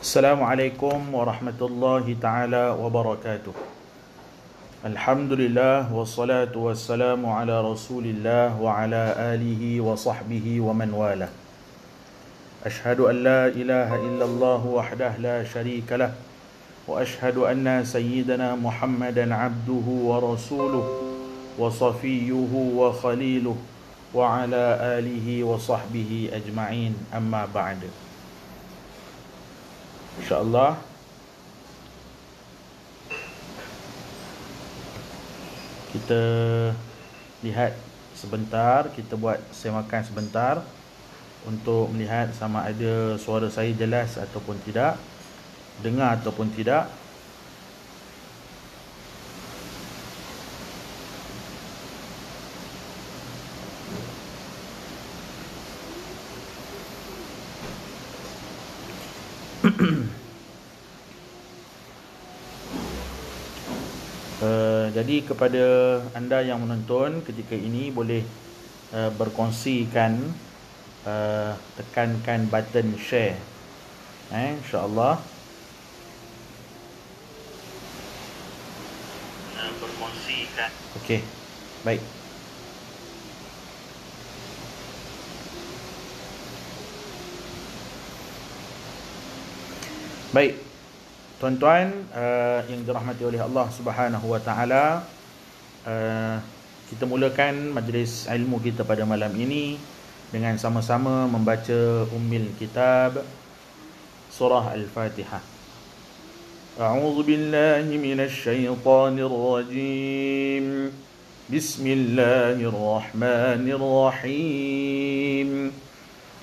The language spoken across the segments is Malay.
السلام عليكم ورحمة الله تعالى وبركاته الحمد لله والصلاة والسلام على رسول الله وعلى آله وصحبه ومن والاه أشهد أن لا إله إلا الله وحده لا شريك له وأشهد أن سيدنا محمدا عبده ورسوله وصفيه وخليله وعلى آله وصحبه أجمعين أما بعد InsyaAllah Kita Lihat sebentar Kita buat semakan sebentar Untuk melihat sama ada Suara saya jelas ataupun tidak Dengar ataupun tidak uh, jadi kepada anda yang menonton ketika ini boleh uh, berkongsikan uh, tekankan button share. Eh, insya-Allah. Uh, berkongsikan. Okey. Baik. Baik. Tuan-tuan uh, yang dirahmati oleh Allah Subhanahu Wa Taala, eh, kita mulakan majlis ilmu kita pada malam ini dengan sama-sama membaca Ummil Kitab Surah Al-Fatihah. أعوذ بالله من الشيطان الرجيم بسم الله الرحمن الرحيم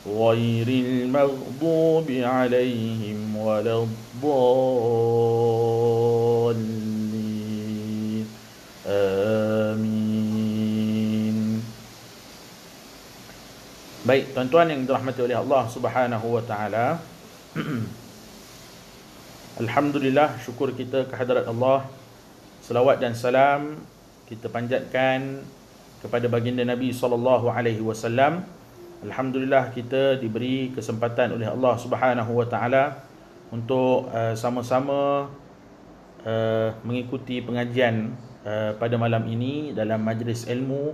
غير المغضوب عليهم ولا الضالين آمين Baik, tuan-tuan yang dirahmati oleh Allah Subhanahu wa taala. Alhamdulillah, syukur kita kehadrat Allah. Selawat dan salam kita panjatkan kepada baginda Nabi sallallahu alaihi wasallam. Alhamdulillah kita diberi kesempatan oleh Allah Subhanahu Wa Taala untuk eh, sama-sama uh, mengikuti pengajian uh, pada malam ini dalam majlis ilmu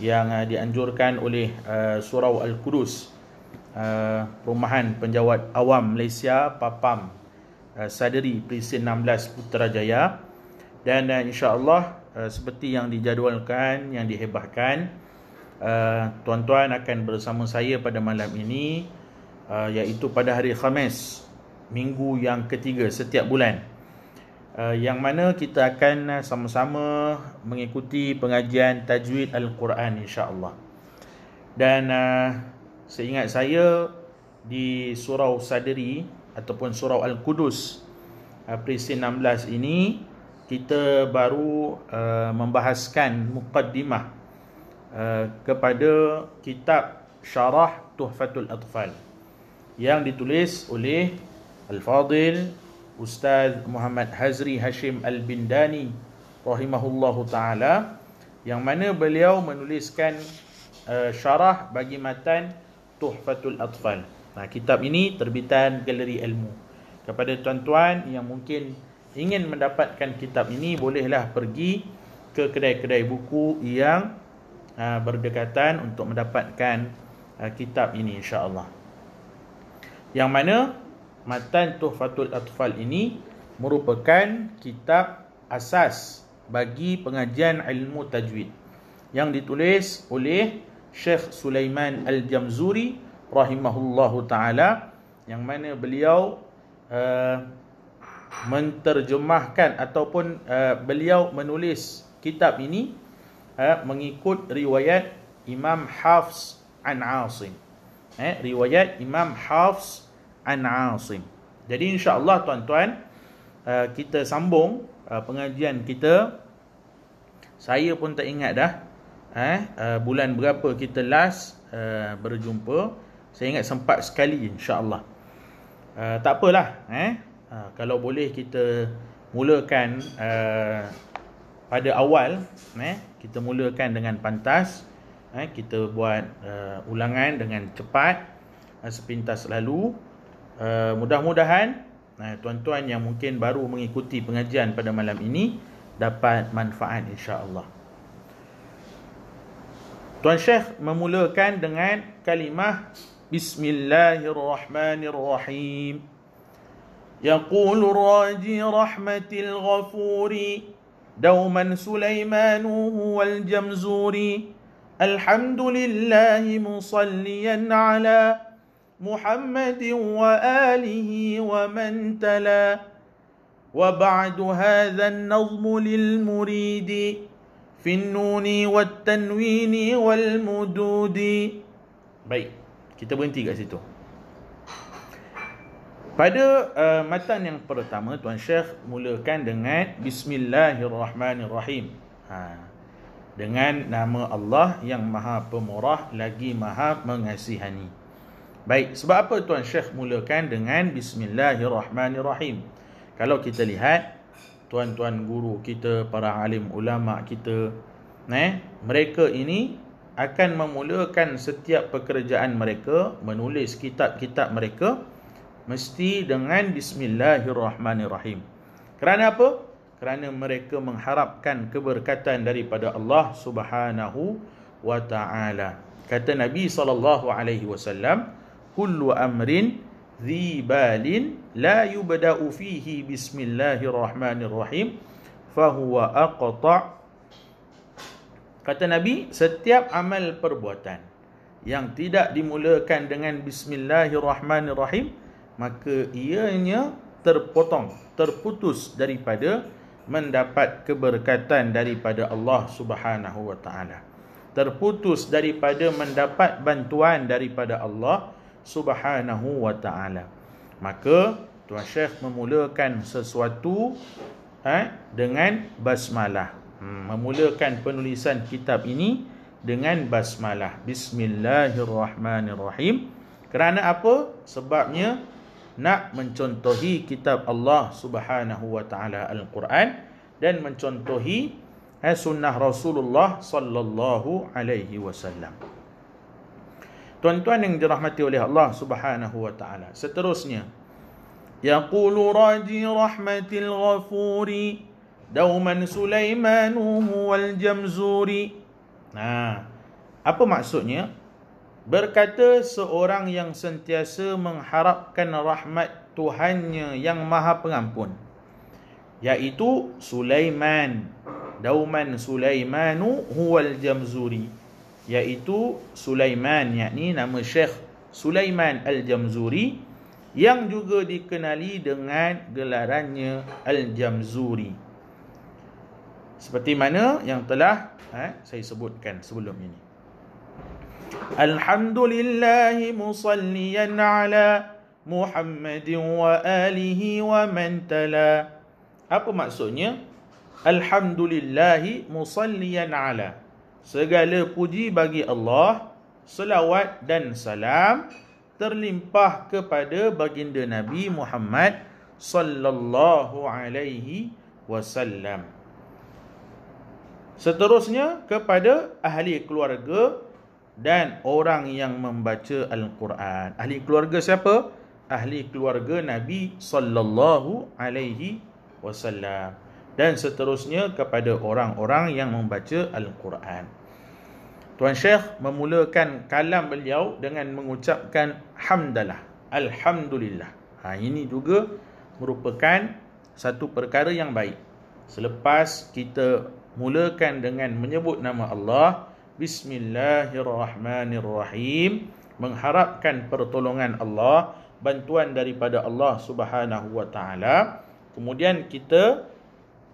yang uh, dianjurkan oleh uh, Surau Al-Qudus uh, Rumahan Penjawat Awam Malaysia PAPAM uh, Sadri Presiden 16 Putrajaya dan uh, insya-Allah uh, seperti yang dijadualkan yang dihebahkan Eh, tuan-tuan akan bersama saya pada malam ini uh, iaitu pada hari Khamis minggu yang ketiga setiap bulan uh, yang mana kita akan sama-sama mengikuti pengajian tajwid al-Quran insya-Allah dan uh, seingat saya di surau Sadri ataupun surau Al-Qudus uh, perisin 16 ini kita baru uh, membahaskan mukaddimah Eh, kepada kitab Syarah Tuhfatul Atfal yang ditulis oleh Al-Fadil Ustaz Muhammad Hazri Hashim Al-Bindani rahimahullahu taala yang mana beliau menuliskan uh, syarah bagi matan Tuhfatul Atfal. Nah, kitab ini terbitan Galeri Ilmu. Kepada tuan-tuan yang mungkin ingin mendapatkan kitab ini bolehlah pergi ke kedai-kedai buku yang Ah, berdekatan untuk mendapatkan ah, kitab ini insya-Allah. Yang mana Matan Tuhfatul Atfal ini merupakan kitab asas bagi pengajian ilmu tajwid yang ditulis oleh Syekh Sulaiman Al-Jamzuri rahimahullahu taala yang mana beliau uh, menterjemahkan ataupun uh, beliau menulis kitab ini eh, mengikut riwayat Imam Hafs an Asim. Eh, riwayat Imam Hafs an Asim. Jadi insya-Allah tuan-tuan uh, kita sambung uh, pengajian kita. Saya pun tak ingat dah eh uh, bulan berapa kita last uh, berjumpa. Saya ingat sempat sekali insya-Allah. Uh, tak apalah eh uh, kalau boleh kita mulakan uh, pada awal eh kita mulakan dengan pantas eh kita buat uh, ulangan dengan cepat uh, sepintas lalu uh, mudah-mudahan uh, tuan-tuan yang mungkin baru mengikuti pengajian pada malam ini dapat manfaat insya-Allah Tuan Syekh memulakan dengan kalimah Bismillahirrahmanirrahim Yaqulu raji rahmatil ghafuri دوما سليمان هو الجمزوري الحمد لله مصليا على محمد وآله ومن تلا وبعد هذا النظم للمريد في النون والتنوين والمدود بي kita berhenti kat Pada uh, matan yang pertama Tuan Syekh mulakan dengan Bismillahirrahmanirrahim ha. Dengan nama Allah yang maha pemurah lagi maha mengasihani Baik, sebab apa Tuan Syekh mulakan dengan Bismillahirrahmanirrahim Kalau kita lihat Tuan-tuan guru kita, para alim ulama kita eh, Mereka ini akan memulakan setiap pekerjaan mereka Menulis kitab-kitab mereka Mereka mesti dengan bismillahirrahmanirrahim. Kerana apa? Kerana mereka mengharapkan keberkatan daripada Allah Subhanahu wa taala. Kata Nabi saw, alaihi wasallam, "Kullu amrin zibalin, la yubda'u fihi bismillahirrahmanirrahim fahuwa huwa Kata Nabi, setiap amal perbuatan yang tidak dimulakan dengan bismillahirrahmanirrahim, maka ianya terpotong terputus daripada mendapat keberkatan daripada Allah Subhanahu wa taala terputus daripada mendapat bantuan daripada Allah Subhanahu wa taala maka tuan syekh memulakan sesuatu eh dengan basmalah hmm, memulakan penulisan kitab ini dengan basmalah bismillahirrahmanirrahim kerana apa sebabnya nak mencontohi kitab Allah Subhanahu wa taala Al-Quran dan mencontohi eh, sunnah Rasulullah sallallahu alaihi wasallam. Tuan-tuan yang dirahmati oleh Allah Subhanahu wa taala. Seterusnya Yaqulu raji rahmatil ghafuri Dauman Sulaimanu Wal jamzuri Nah, apa maksudnya? Berkata seorang yang sentiasa mengharapkan rahmat Tuhannya yang maha pengampun Iaitu Sulaiman Dauman Sulaimanu huwal jamzuri Iaitu Sulaiman iaitu nama Syekh Sulaiman Al-Jamzuri Yang juga dikenali dengan gelarannya Al-Jamzuri Seperti mana yang telah eh, saya sebutkan sebelum ini الحمد لله مصليا على محمد وآله ومن تلا apa maksudnya alhamdulillah musalliyan ala segala puji bagi Allah selawat dan salam terlimpah kepada baginda Nabi Muhammad sallallahu alaihi wasallam seterusnya kepada ahli keluarga dan orang yang membaca al-Quran. Ahli keluarga siapa? Ahli keluarga Nabi sallallahu alaihi wasallam dan seterusnya kepada orang-orang yang membaca al-Quran. Tuan Syekh memulakan kalam beliau dengan mengucapkan hamdalah, alhamdulillah. Ha ini juga merupakan satu perkara yang baik. Selepas kita mulakan dengan menyebut nama Allah, Bismillahirrahmanirrahim mengharapkan pertolongan Allah bantuan daripada Allah Subhanahu wa taala kemudian kita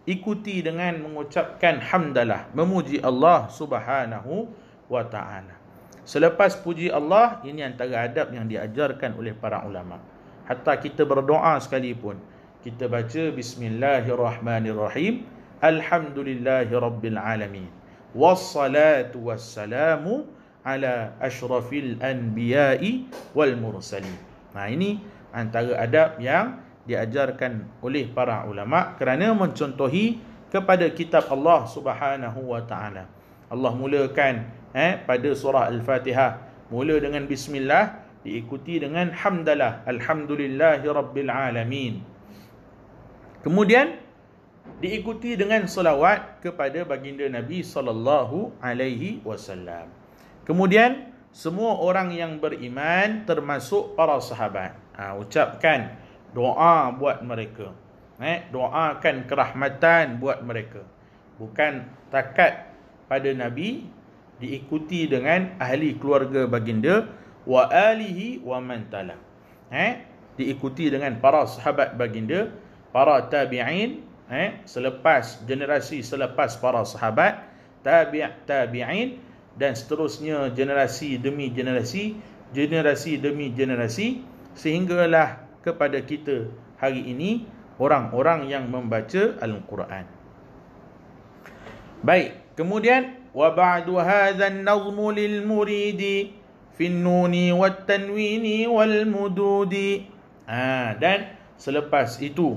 ikuti dengan mengucapkan hamdalah memuji Allah Subhanahu wa taala selepas puji Allah ini antara adab yang diajarkan oleh para ulama hatta kita berdoa sekalipun kita baca bismillahirrahmanirrahim alhamdulillahirabbil والصلاة والسلام على أشرف الأنبياء والمرسلين Nah ini antara adab yang diajarkan oleh para ulama kerana mencontohi kepada kitab Allah Subhanahu wa taala. Allah mulakan eh pada surah Al-Fatihah mula dengan bismillah diikuti dengan hamdalah alhamdulillahi alamin. Kemudian diikuti dengan selawat kepada baginda Nabi sallallahu alaihi wasallam. Kemudian semua orang yang beriman termasuk para sahabat. Ha, ucapkan doa buat mereka. Eh, doakan kerahmatan buat mereka. Bukan takat pada Nabi diikuti dengan ahli keluarga baginda wa alihi wa man tala. Eh, diikuti dengan para sahabat baginda, para tabi'in eh, selepas generasi selepas para sahabat tabi' tabi'in dan seterusnya generasi demi generasi generasi demi generasi sehinggalah kepada kita hari ini orang-orang yang membaca al-Quran baik kemudian wa ba'du hadha an-nazm lil muridi fi an-nun wat-tanwin wal mudud ah dan selepas itu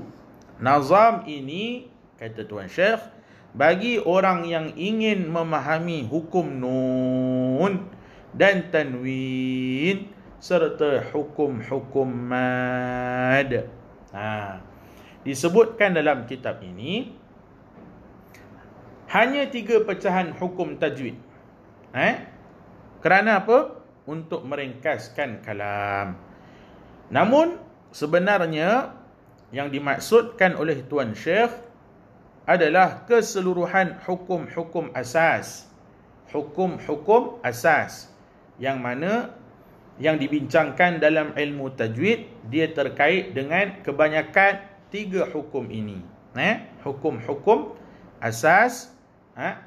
Nazam ini, kata Tuan Syekh, bagi orang yang ingin memahami hukum nun dan tanwin serta hukum-hukum mad. Ha. Disebutkan dalam kitab ini, hanya tiga pecahan hukum tajwid. Eh? Kerana apa? Untuk meringkaskan kalam. Namun, sebenarnya yang dimaksudkan oleh Tuan Syekh adalah keseluruhan hukum-hukum asas. Hukum-hukum asas yang mana yang dibincangkan dalam ilmu tajwid dia terkait dengan kebanyakan tiga hukum ini. Eh? Hukum-hukum asas ha?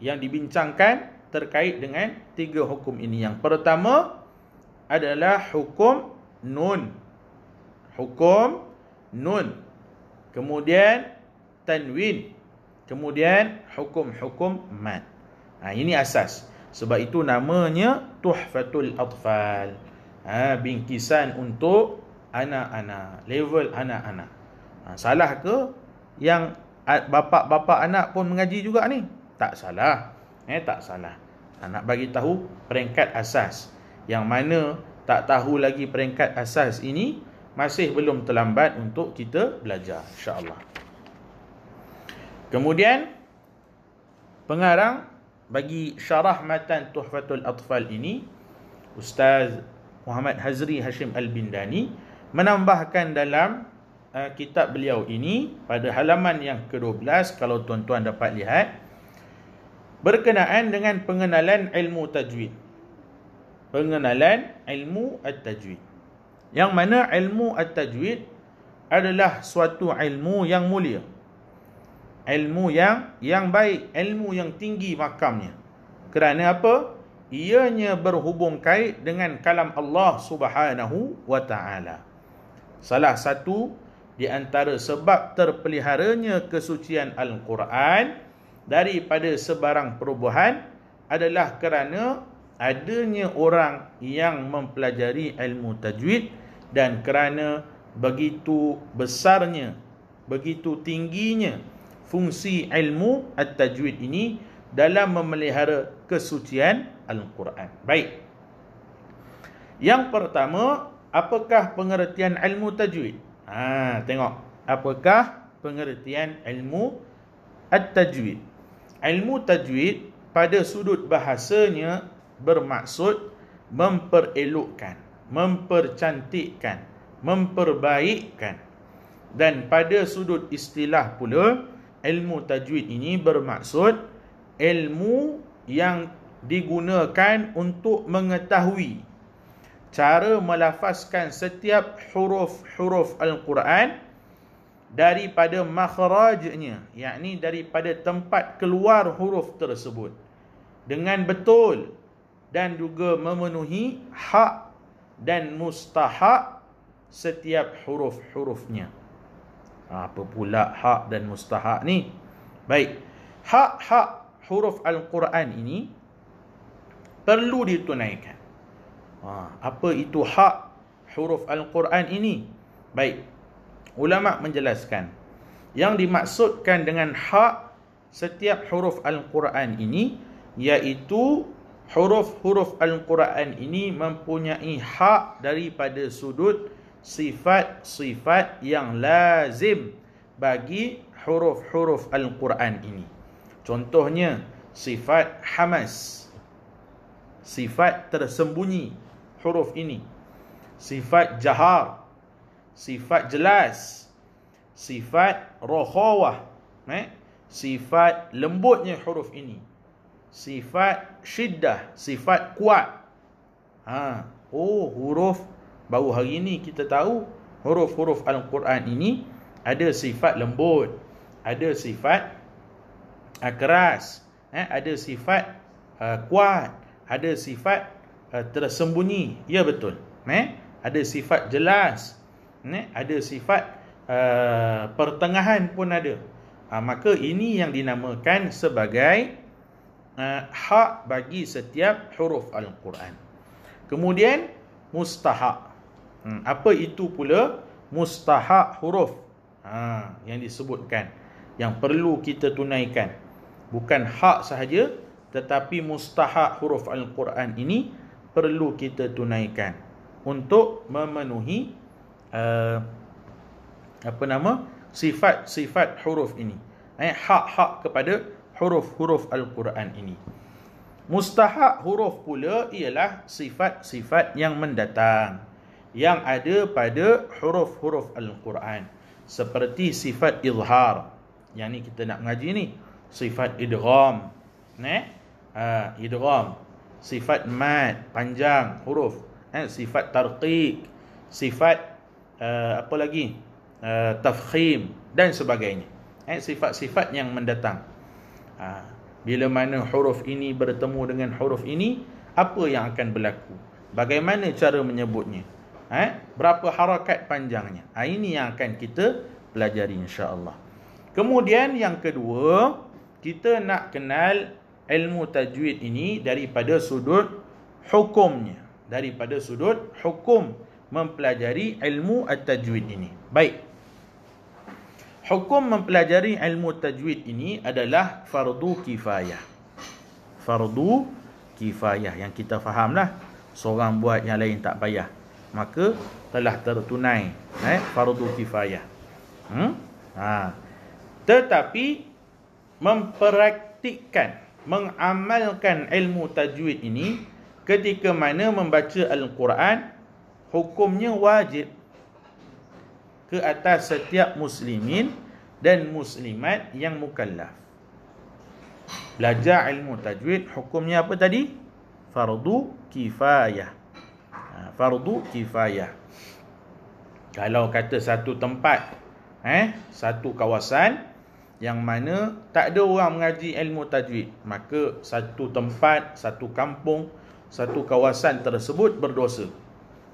yang dibincangkan terkait dengan tiga hukum ini. Yang pertama adalah hukum nun. Hukum nun kemudian tanwin kemudian hukum-hukum mad ha, ini asas sebab itu namanya tuhfatul atfal ha, bingkisan untuk anak-anak level anak-anak ha, salah ke yang bapa-bapa anak pun mengaji juga ni tak salah eh tak salah ha, nak bagi tahu peringkat asas yang mana tak tahu lagi peringkat asas ini masih belum terlambat untuk kita belajar insyaallah kemudian pengarang bagi syarah matan tuhfatul atfal ini ustaz Muhammad Hazri Hashim Al-Bindani menambahkan dalam uh, kitab beliau ini pada halaman yang ke-12 kalau tuan-tuan dapat lihat berkenaan dengan pengenalan ilmu tajwid pengenalan ilmu at-tajwid yang mana ilmu at-tajwid adalah suatu ilmu yang mulia. Ilmu yang yang baik, ilmu yang tinggi makamnya. Kerana apa? Ianya berhubung kait dengan kalam Allah Subhanahu wa taala. Salah satu di antara sebab terpeliharanya kesucian Al-Quran daripada sebarang perubahan adalah kerana adanya orang yang mempelajari ilmu tajwid dan kerana begitu besarnya begitu tingginya fungsi ilmu at-tajwid ini dalam memelihara kesucian al-Quran. Baik. Yang pertama, apakah pengertian ilmu tajwid? Ha, tengok. Apakah pengertian ilmu at-tajwid? Ilmu tajwid pada sudut bahasanya bermaksud memperelokkan, mempercantikkan, memperbaikkan. Dan pada sudut istilah pula, ilmu tajwid ini bermaksud ilmu yang digunakan untuk mengetahui cara melafazkan setiap huruf-huruf Al-Quran daripada makhrajnya yakni daripada tempat keluar huruf tersebut dengan betul dan juga memenuhi hak dan mustahak setiap huruf-hurufnya. Ha, apa pula hak dan mustahak ni? Baik. Hak-hak huruf Al-Quran ini perlu ditunaikan. Ha, apa itu hak huruf Al-Quran ini? Baik. Ulama menjelaskan yang dimaksudkan dengan hak setiap huruf Al-Quran ini iaitu huruf-huruf Al-Quran ini mempunyai hak daripada sudut sifat-sifat yang lazim bagi huruf-huruf Al-Quran ini. Contohnya, sifat hamas. Sifat tersembunyi huruf ini. Sifat jahar. Sifat jelas. Sifat rohawah. Eh? Sifat lembutnya huruf ini sifat syiddah, sifat kuat. Ha, oh huruf baru hari ini kita tahu huruf-huruf al-Quran ini ada sifat lembut, ada sifat uh, keras, eh ada sifat uh, kuat, ada sifat uh, tersembunyi. Ya betul. Eh ada sifat jelas. Eh ada sifat uh, pertengahan pun ada. Ha, maka ini yang dinamakan sebagai uh, hak bagi setiap huruf al-Quran. Kemudian mustahak. Hmm, apa itu pula mustahak huruf? Ha yang disebutkan yang perlu kita tunaikan. Bukan hak sahaja tetapi mustahak huruf al-Quran ini perlu kita tunaikan untuk memenuhi uh, apa nama sifat-sifat huruf ini. Eh, hak-hak kepada huruf-huruf Al-Quran ini. Mustahak huruf pula ialah sifat-sifat yang mendatang yang ada pada huruf-huruf Al-Quran seperti sifat izhar yang ni kita nak mengaji ni sifat idgham ne ah ha, idgham sifat mad panjang huruf eh sifat tarqiq sifat uh, apa lagi uh, tafkhim dan sebagainya eh sifat-sifat yang mendatang ha, Bila mana huruf ini bertemu dengan huruf ini Apa yang akan berlaku Bagaimana cara menyebutnya ha, Berapa harakat panjangnya ha, Ini yang akan kita pelajari insya Allah. Kemudian yang kedua Kita nak kenal ilmu tajwid ini Daripada sudut hukumnya Daripada sudut hukum mempelajari ilmu at-tajwid ini. Baik. Hukum mempelajari ilmu tajwid ini adalah fardu kifayah. Fardu kifayah yang kita fahamlah. Seorang buat yang lain tak payah. Maka telah tertunai eh, fardu kifayah. Hmm? Ha. Tetapi mempraktikkan, mengamalkan ilmu tajwid ini ketika mana membaca Al-Quran, hukumnya wajib ke atas setiap muslimin dan muslimat yang mukallaf. Belajar ilmu tajwid hukumnya apa tadi? Fardu kifayah. Ha, fardu kifayah. Kalau kata satu tempat, eh, satu kawasan yang mana tak ada orang mengaji ilmu tajwid, maka satu tempat, satu kampung, satu kawasan tersebut berdosa.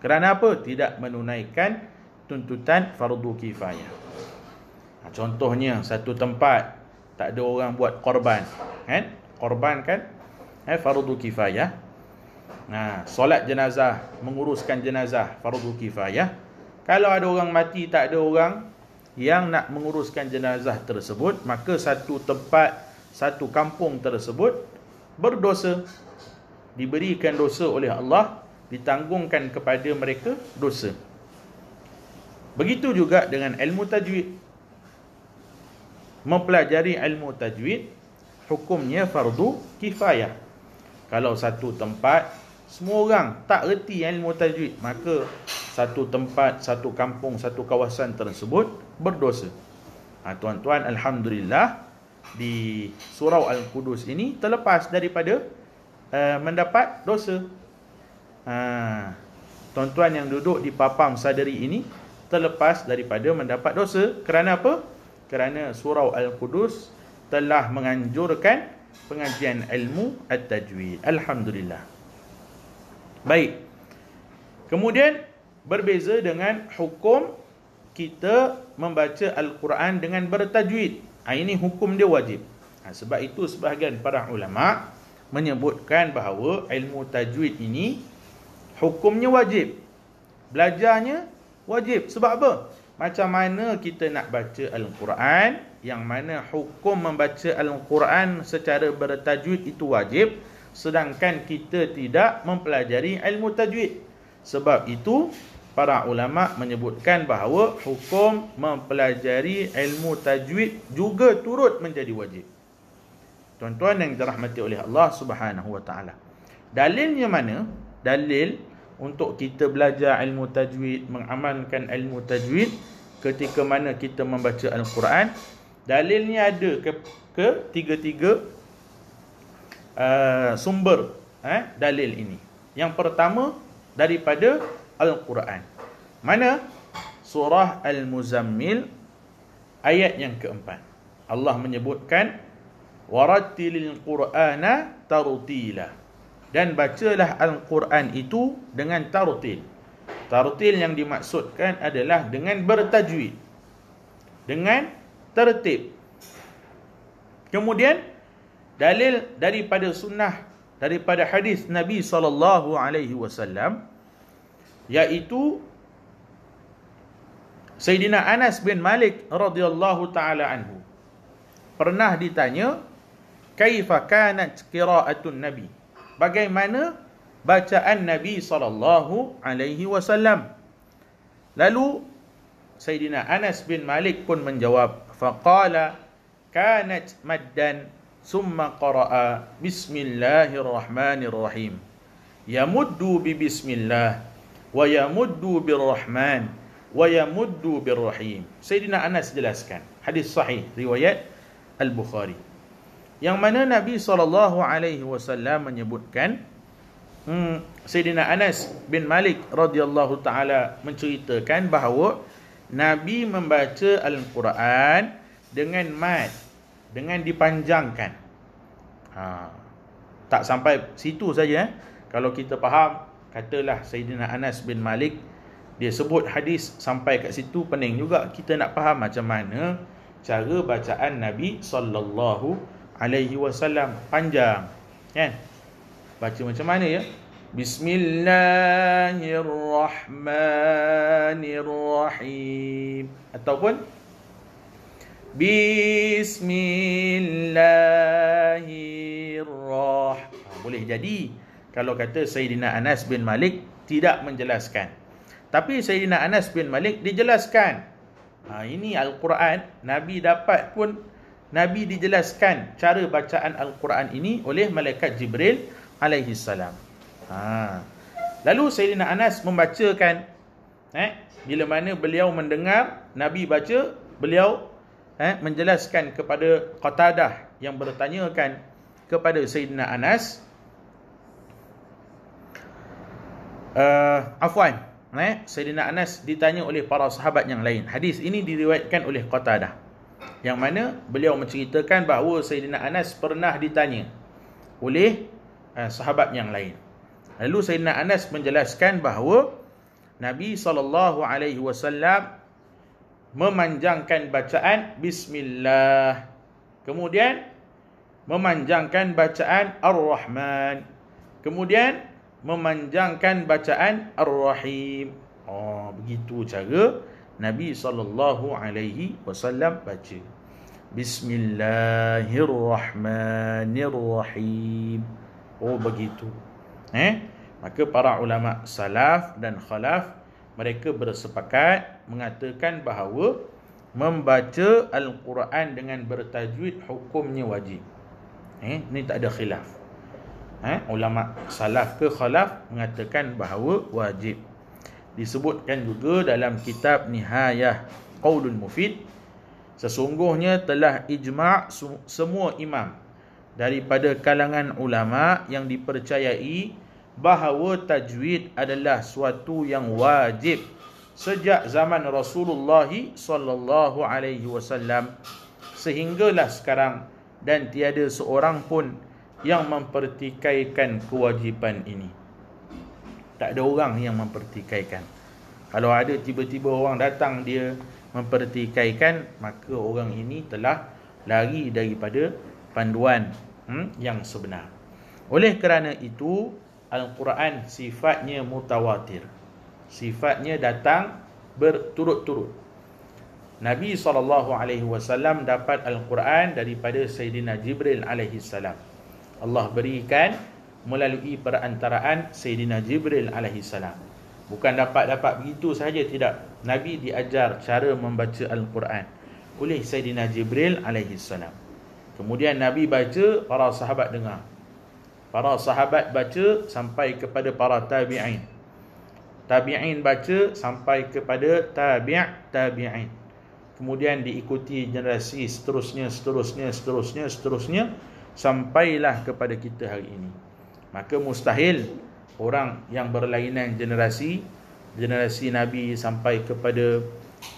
Kerana apa? Tidak menunaikan tuntutan fardu kifayah. Ha, contohnya satu tempat tak ada orang buat korban, kan? Korban kan? Eh fardu kifayah. Nah, ha, solat jenazah, menguruskan jenazah fardu kifayah. Kalau ada orang mati tak ada orang yang nak menguruskan jenazah tersebut, maka satu tempat, satu kampung tersebut berdosa. Diberikan dosa oleh Allah, ditanggungkan kepada mereka dosa. Begitu juga dengan ilmu tajwid. Mempelajari ilmu tajwid hukumnya fardu kifayah. Kalau satu tempat semua orang tak reti ilmu tajwid, maka satu tempat, satu kampung, satu kawasan tersebut berdosa. Ha, tuan-tuan, alhamdulillah di surau al-Qudus ini terlepas daripada uh, mendapat dosa. Ha, tuan-tuan yang duduk di papang sadari ini terlepas daripada mendapat dosa. Kerana apa? Kerana surau Al-Qudus telah menganjurkan pengajian ilmu At-Tajwid. Alhamdulillah. Baik. Kemudian, berbeza dengan hukum kita membaca Al-Quran dengan bertajwid. Ha, ini hukum dia wajib. Ha, sebab itu sebahagian para ulama menyebutkan bahawa ilmu tajwid ini hukumnya wajib. Belajarnya Wajib. Sebab apa? Macam mana kita nak baca Al-Quran, yang mana hukum membaca Al-Quran secara bertajwid itu wajib, sedangkan kita tidak mempelajari ilmu tajwid. Sebab itu, para ulama menyebutkan bahawa hukum mempelajari ilmu tajwid juga turut menjadi wajib. Tuan-tuan yang dirahmati oleh Allah Subhanahu Dalilnya mana? Dalil untuk kita belajar ilmu tajwid, mengamalkan ilmu tajwid ketika mana kita membaca Al-Quran. Dalilnya ada ke, ke tiga-tiga uh, sumber eh, dalil ini. Yang pertama daripada Al-Quran. Mana? Surah Al-Muzammil ayat yang keempat. Allah menyebutkan وَرَتِّلِ الْقُرْآنَ تَرُتِيلًا dan bacalah al-Quran itu dengan tartil. Tartil yang dimaksudkan adalah dengan bertajwid. Dengan tertib. Kemudian dalil daripada sunnah daripada hadis Nabi saw, alaihi wasallam iaitu Sayyidina Anas bin Malik radhiyallahu taala anhu pernah ditanya kaifa kanat qira'atun nabi bagaimana bacaan Nabi sallallahu alaihi wasallam. Lalu Sayyidina Anas bin Malik pun menjawab, faqala kanat maddan summa qara'a bismillahirrahmanirrahim. Yamuddu bi bismillah wa yamuddu birrahman wa yamuddu birrahim. Sayyidina Anas jelaskan, hadis sahih riwayat Al-Bukhari yang mana Nabi saw. menyebutkan hmm, Sayyidina Anas bin Malik radhiyallahu taala menceritakan bahawa Nabi membaca Al-Quran dengan mat dengan dipanjangkan. Ha. Tak sampai situ saja eh. Kalau kita faham, katalah Sayyidina Anas bin Malik dia sebut hadis sampai kat situ pening juga kita nak faham macam mana cara bacaan Nabi sallallahu alaihi wasallam panjang kan baca macam mana ya bismillahirrahmanirrahim ataupun bismillahirrahmanirrahim ha, boleh jadi kalau kata Sayyidina Anas bin Malik tidak menjelaskan tapi Sayyidina Anas bin Malik dijelaskan ha, ini Al-Quran Nabi dapat pun Nabi dijelaskan cara bacaan Al-Quran ini oleh Malaikat Jibril alaihi salam. Ha. Lalu Sayyidina Anas membacakan eh, bila mana beliau mendengar Nabi baca, beliau eh, menjelaskan kepada Qatadah yang bertanyakan kepada Sayyidina Anas uh, Afwan eh, Sayyidina Anas ditanya oleh para sahabat yang lain Hadis ini diriwayatkan oleh Qatadah yang mana beliau menceritakan bahawa Sayyidina Anas pernah ditanya oleh eh, sahabat yang lain. Lalu Sayyidina Anas menjelaskan bahawa Nabi sallallahu alaihi wasallam memanjangkan bacaan bismillah. Kemudian memanjangkan bacaan Ar-Rahman. Kemudian memanjangkan bacaan Ar-Rahim. Oh, begitu cara Nabi sallallahu alaihi wasallam baca Bismillahirrahmanirrahim Oh begitu Eh Maka para ulama salaf dan khalaf Mereka bersepakat Mengatakan bahawa Membaca Al-Quran dengan bertajwid Hukumnya wajib Eh Ini tak ada khilaf Eh Ulama salaf ke khalaf Mengatakan bahawa wajib disebutkan juga dalam kitab Nihayah Qaulul Mufid sesungguhnya telah ijma' semua imam daripada kalangan ulama yang dipercayai bahawa tajwid adalah suatu yang wajib sejak zaman Rasulullah sallallahu alaihi wasallam sehinggalah sekarang dan tiada seorang pun yang mempertikaikan kewajipan ini tak ada orang yang mempertikaikan Kalau ada tiba-tiba orang datang dia mempertikaikan Maka orang ini telah lari daripada panduan hmm, yang sebenar Oleh kerana itu Al-Quran sifatnya mutawatir Sifatnya datang berturut-turut Nabi saw dapat al-Quran daripada Sayyidina Jibril alaihi Allah berikan melalui perantaraan Sayyidina Jibril alaihi salam. Bukan dapat-dapat begitu saja tidak. Nabi diajar cara membaca Al-Quran oleh Sayyidina Jibril alaihi salam. Kemudian Nabi baca, para sahabat dengar. Para sahabat baca sampai kepada para tabi'in. Tabi'in baca sampai kepada tabi' tabi'in. Kemudian diikuti generasi seterusnya, seterusnya, seterusnya, seterusnya. Sampailah kepada kita hari ini maka mustahil orang yang berlainan generasi generasi nabi sampai kepada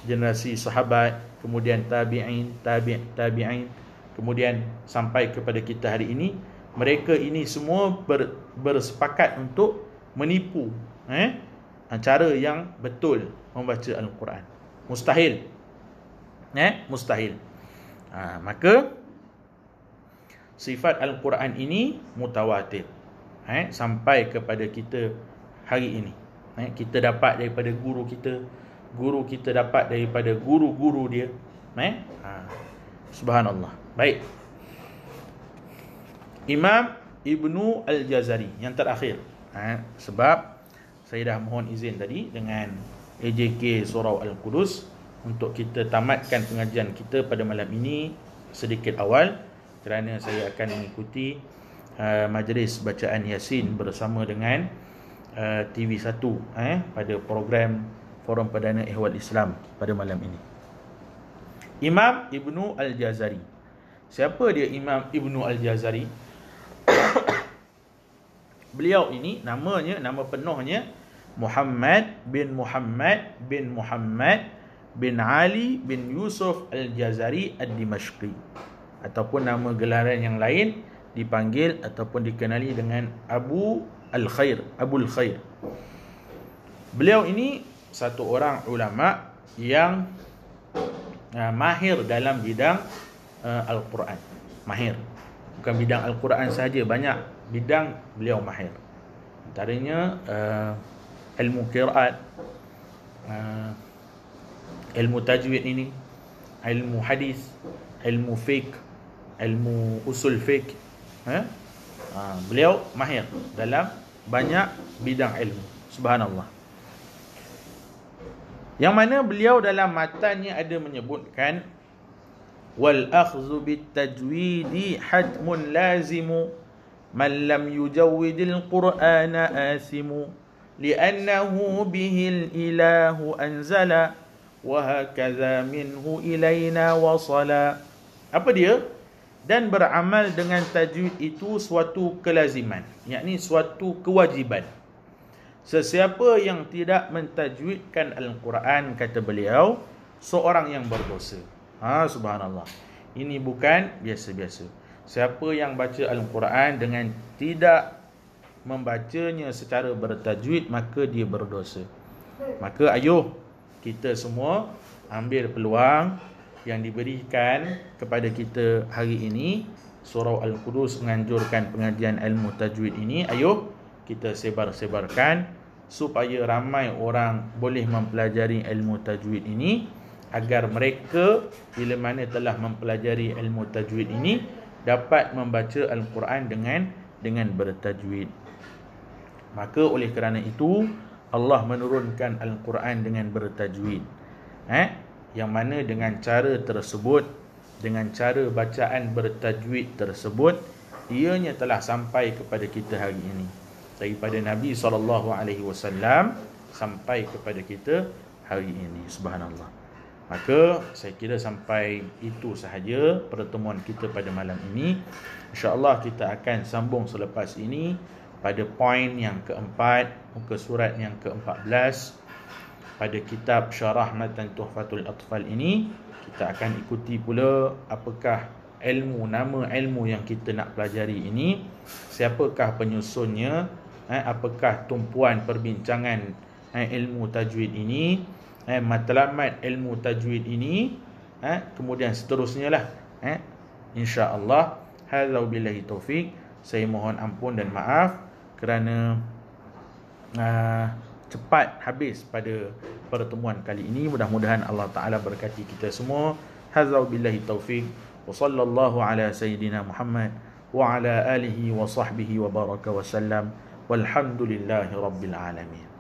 generasi sahabat kemudian tabi'in tabiin, tabi'in kemudian sampai kepada kita hari ini mereka ini semua ber, bersepakat untuk menipu eh cara yang betul membaca al-Quran mustahil eh mustahil ha, maka sifat al-Quran ini mutawatir eh, sampai kepada kita hari ini. Eh, kita dapat daripada guru kita, guru kita dapat daripada guru-guru dia. Eh? Ha. Subhanallah. Baik. Imam Ibnu Al-Jazari yang terakhir. Ha. Sebab saya dah mohon izin tadi dengan AJK Surau Al-Qudus untuk kita tamatkan pengajian kita pada malam ini sedikit awal kerana saya akan mengikuti Eh, majlis bacaan Yasin bersama dengan uh, eh, TV1 eh, pada program Forum Perdana Ehwal Islam pada malam ini. Imam Ibnu Al-Jazari. Siapa dia Imam Ibnu Al-Jazari? Beliau ini namanya, nama penuhnya Muhammad bin Muhammad bin Muhammad bin Ali bin Yusuf Al-Jazari ad dimashqi ataupun nama gelaran yang lain dipanggil ataupun dikenali dengan Abu Al-Khair, Abu Al-Khair. Beliau ini satu orang ulama yang uh, mahir dalam bidang uh, Al-Quran. Mahir. Bukan bidang Al-Quran saja, banyak bidang beliau mahir. Antaranya uh, ilmu Qur'an, uh, ilmu tajwid ini, ilmu hadis, ilmu fiqh, ilmu usul fiqh Ha? Ha, beliau mahir dalam banyak bidang ilmu. Subhanallah. Yang mana beliau dalam matanya ada menyebutkan wal akhdhu bit tajwidi hatmun lazimu man lam yujawwid qur'ana asimu li'annahu bihi ilahu anzala wa minhu ilaina wasala apa dia dan beramal dengan tajwid itu suatu kelaziman yakni suatu kewajiban sesiapa yang tidak mentajwidkan al-Quran kata beliau seorang yang berdosa ha subhanallah ini bukan biasa-biasa siapa yang baca al-Quran dengan tidak membacanya secara bertajwid maka dia berdosa maka ayuh kita semua ambil peluang yang diberikan kepada kita hari ini Surau Al-Qudus menganjurkan pengajian ilmu tajwid ini Ayuh, kita sebar-sebarkan Supaya ramai orang boleh mempelajari ilmu tajwid ini Agar mereka bila mana telah mempelajari ilmu tajwid ini Dapat membaca Al-Quran dengan dengan bertajwid Maka oleh kerana itu Allah menurunkan Al-Quran dengan bertajwid Eh? yang mana dengan cara tersebut dengan cara bacaan bertajwid tersebut ianya telah sampai kepada kita hari ini daripada Nabi sallallahu alaihi wasallam sampai kepada kita hari ini subhanallah maka saya kira sampai itu sahaja pertemuan kita pada malam ini insyaallah kita akan sambung selepas ini pada poin yang keempat muka surat yang keempat belas pada kitab Syarah Matan Tuhfatul Atfal ini kita akan ikuti pula apakah ilmu nama ilmu yang kita nak pelajari ini siapakah penyusunnya eh, apakah tumpuan perbincangan eh, ilmu tajwid ini eh, matlamat ilmu tajwid ini eh, kemudian seterusnya lah eh, insyaallah hadza billahi taufik saya mohon ampun dan maaf kerana uh, cepat habis pada pertemuan kali ini mudah-mudahan Allah taala berkati kita semua hadza billahi Taufiq. wa sallallahu ala sayidina Muhammad wa ala alihi wa sahbihi wa baraka wa sallam walhamdulillahi rabbil alamin